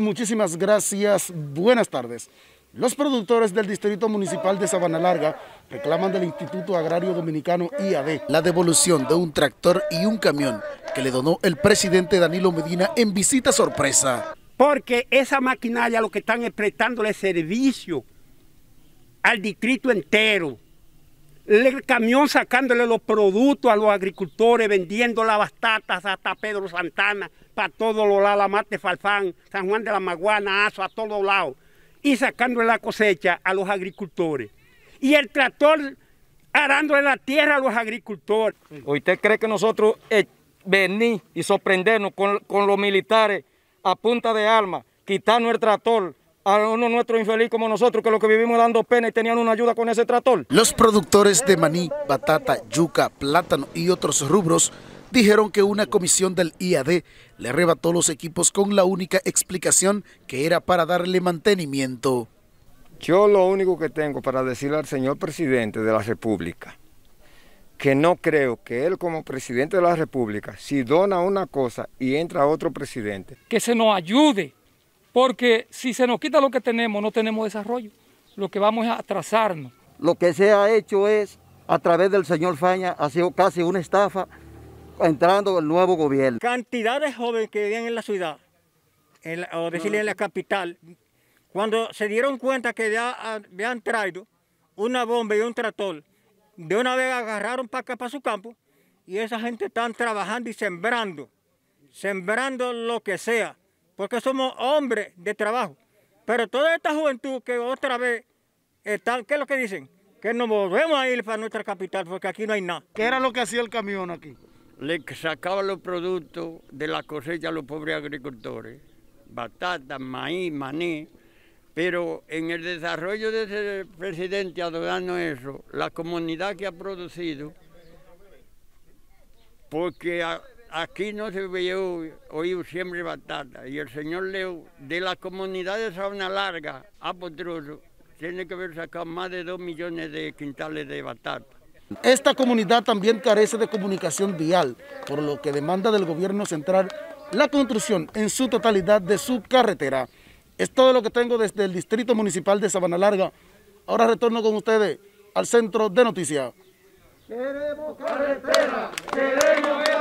muchísimas gracias. Buenas tardes. Los productores del Distrito Municipal de Sabana Larga reclaman del Instituto Agrario Dominicano IAD la devolución de un tractor y un camión que le donó el presidente Danilo Medina en visita sorpresa. Porque esa maquinaria lo que están es prestándole servicio al distrito entero el camión sacándole los productos a los agricultores, vendiendo las bastatas hasta Pedro Santana, para todos los lados, Mate Falfán, San Juan de la Maguana, Aso, a todos lados, y sacándole la cosecha a los agricultores. Y el tractor arándole la tierra a los agricultores. ¿Usted cree que nosotros eh, venimos y sorprendernos con, los militares a punta de alma quitarnos el tractor, a uno nuestro infeliz como nosotros, que lo que vivimos dando pena y tenían una ayuda con ese trator. Los productores de maní, batata, yuca, plátano y otros rubros dijeron que una comisión del IAD le arrebató los equipos con la única explicación que era para darle mantenimiento. Yo lo único que tengo para decirle al señor presidente de la República, que no creo que él como presidente de la República, si dona una cosa y entra otro presidente, que se nos ayude porque si se nos quita lo que tenemos, no tenemos desarrollo. Lo que vamos es atrasarnos. Lo que se ha hecho es, a través del señor Faña, ha sido casi una estafa entrando el nuevo gobierno. Cantidad de jóvenes que vivían en la ciudad, o decirle en la capital, cuando se dieron cuenta que ya habían traído una bomba y un trator, de una vez agarraron para acá, para su campo, y esa gente están trabajando y sembrando, sembrando lo que sea porque somos hombres de trabajo. Pero toda esta juventud que otra vez están, ¿qué es lo que dicen? Que nos volvemos a ir para nuestra capital porque aquí no hay nada. ¿Qué era lo que hacía el camión aquí? Le sacaba los productos de la cosecha a los pobres agricultores, batata, maíz, maní. Pero en el desarrollo de ese presidente adorando eso, la comunidad que ha producido, porque aquí no se veía oído siempre batata. Y el señor Leo, de la comunidad de Sabana Larga a ah, pues, tiene que haber sacado más de dos millones de quintales de batata. Esta comunidad también carece de comunicación vial, por lo que demanda del gobierno central la construcción en su totalidad de su carretera. Es todo lo que tengo desde el Distrito Municipal de Sabana Larga. Ahora retorno con ustedes al Centro de Noticias. Queremos carretera, queremos...